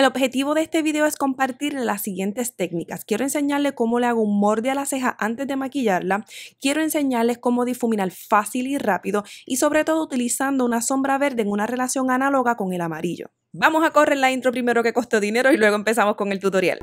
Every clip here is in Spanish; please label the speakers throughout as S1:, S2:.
S1: El objetivo de este video es compartir las siguientes técnicas. Quiero enseñarle cómo le hago un morde a la ceja antes de maquillarla. Quiero enseñarles cómo difuminar fácil y rápido y sobre todo utilizando una sombra verde en una relación análoga con el amarillo. Vamos a correr la intro primero que costó dinero y luego empezamos con el tutorial.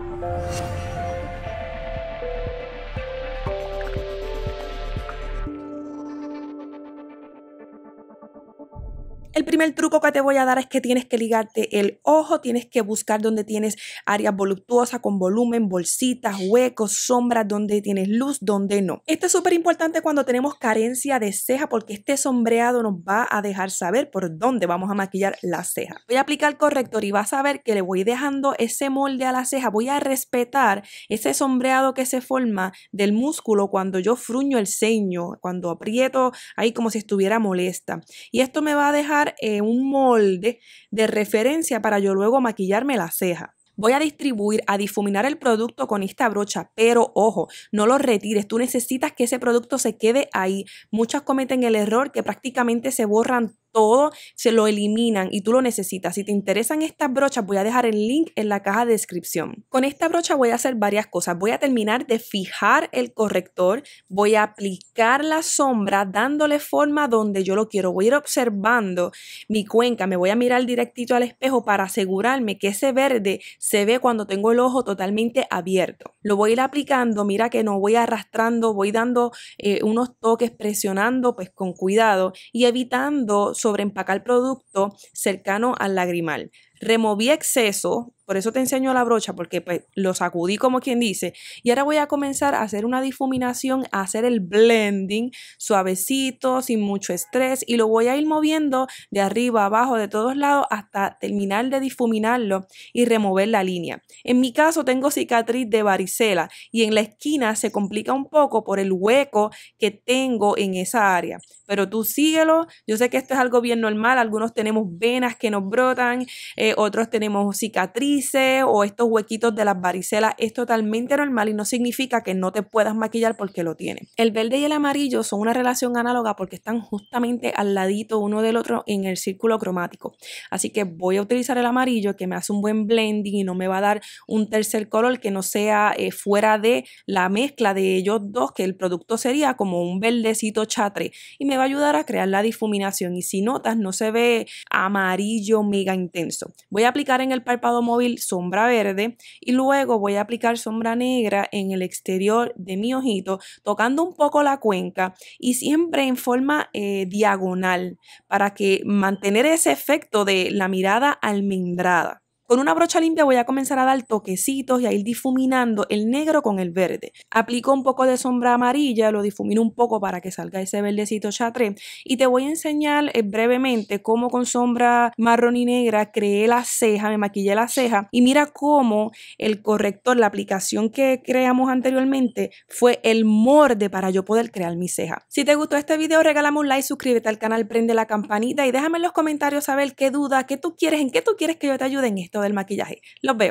S1: El primer truco que te voy a dar es que tienes que ligarte el ojo, tienes que buscar donde tienes áreas voluptuosas con volumen, bolsitas, huecos, sombras, donde tienes luz, donde no. Esto es súper importante cuando tenemos carencia de ceja porque este sombreado nos va a dejar saber por dónde vamos a maquillar la ceja. Voy a aplicar corrector y vas a ver que le voy dejando ese molde a la ceja, voy a respetar ese sombreado que se forma del músculo cuando yo fruño el ceño, cuando aprieto ahí como si estuviera molesta. Y esto me va a dejar eh, un molde de referencia para yo luego maquillarme la ceja. Voy a distribuir, a difuminar el producto con esta brocha, pero ojo, no lo retires, tú necesitas que ese producto se quede ahí. muchas cometen el error que prácticamente se borran todo se lo eliminan y tú lo necesitas. Si te interesan estas brochas, voy a dejar el link en la caja de descripción. Con esta brocha voy a hacer varias cosas. Voy a terminar de fijar el corrector, voy a aplicar la sombra dándole forma donde yo lo quiero. Voy a ir observando mi cuenca, me voy a mirar directito al espejo para asegurarme que ese verde se ve cuando tengo el ojo totalmente abierto. Lo voy a ir aplicando, mira que no voy arrastrando, voy dando eh, unos toques presionando pues con cuidado y evitando sobre empacar producto cercano al lagrimal removí exceso, por eso te enseño la brocha, porque pues, lo sacudí como quien dice, y ahora voy a comenzar a hacer una difuminación, a hacer el blending suavecito, sin mucho estrés, y lo voy a ir moviendo de arriba, abajo, de todos lados, hasta terminar de difuminarlo y remover la línea. En mi caso tengo cicatriz de varicela y en la esquina se complica un poco por el hueco que tengo en esa área, pero tú síguelo, yo sé que esto es algo bien normal, algunos tenemos venas que nos brotan, eh, otros tenemos cicatrices o estos huequitos de las varicelas. Es totalmente normal y no significa que no te puedas maquillar porque lo tiene. El verde y el amarillo son una relación análoga porque están justamente al ladito uno del otro en el círculo cromático. Así que voy a utilizar el amarillo que me hace un buen blending y no me va a dar un tercer color que no sea eh, fuera de la mezcla de ellos dos, que el producto sería como un verdecito chatre y me va a ayudar a crear la difuminación. Y si notas, no se ve amarillo mega intenso voy a aplicar en el párpado móvil sombra verde y luego voy a aplicar sombra negra en el exterior de mi ojito, tocando un poco la cuenca y siempre en forma eh, diagonal para que mantener ese efecto de la mirada almendrada. Con una brocha limpia voy a comenzar a dar toquecitos y a ir difuminando el negro con el verde. Aplico un poco de sombra amarilla, lo difumino un poco para que salga ese verdecito chatre y te voy a enseñar eh, brevemente cómo con sombra marrón y negra creé la ceja, me maquillé la ceja y mira cómo el corrector, la aplicación que creamos anteriormente fue el morde para yo poder crear mi ceja. Si te gustó este video regálame un like, suscríbete al canal, prende la campanita y déjame en los comentarios saber qué duda, qué tú quieres, en qué tú quieres que yo te ayude en esto del maquillaje. Los veo.